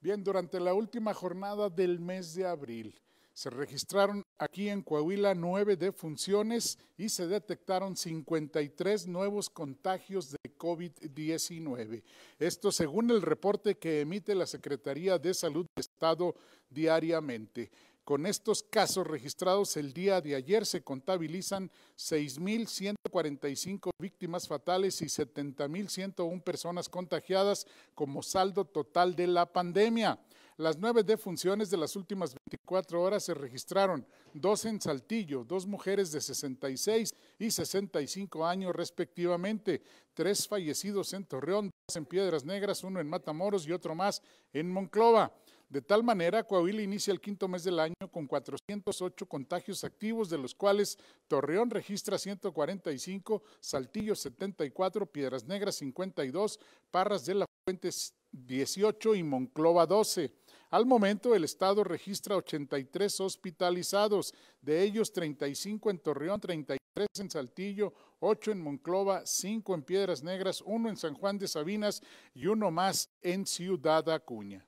Bien, durante la última jornada del mes de abril se registraron aquí en Coahuila nueve defunciones y se detectaron 53 nuevos contagios de COVID-19. Esto según el reporte que emite la Secretaría de Salud de Estado diariamente. Con estos casos registrados el día de ayer se contabilizan 6.145 víctimas fatales y 70.101 personas contagiadas como saldo total de la pandemia. Las nueve defunciones de las últimas 24 horas se registraron, dos en Saltillo, dos mujeres de 66 y 65 años respectivamente, tres fallecidos en Torreón, dos en Piedras Negras, uno en Matamoros y otro más en Monclova. De tal manera, Coahuila inicia el quinto mes del año con 408 contagios activos, de los cuales Torreón registra 145, Saltillo 74, Piedras Negras 52, Parras de la Fuente 18 y Monclova 12. Al momento, el estado registra 83 hospitalizados, de ellos 35 en Torreón, 33 en Saltillo, 8 en Monclova, 5 en Piedras Negras, 1 en San Juan de Sabinas y uno más en Ciudad Acuña.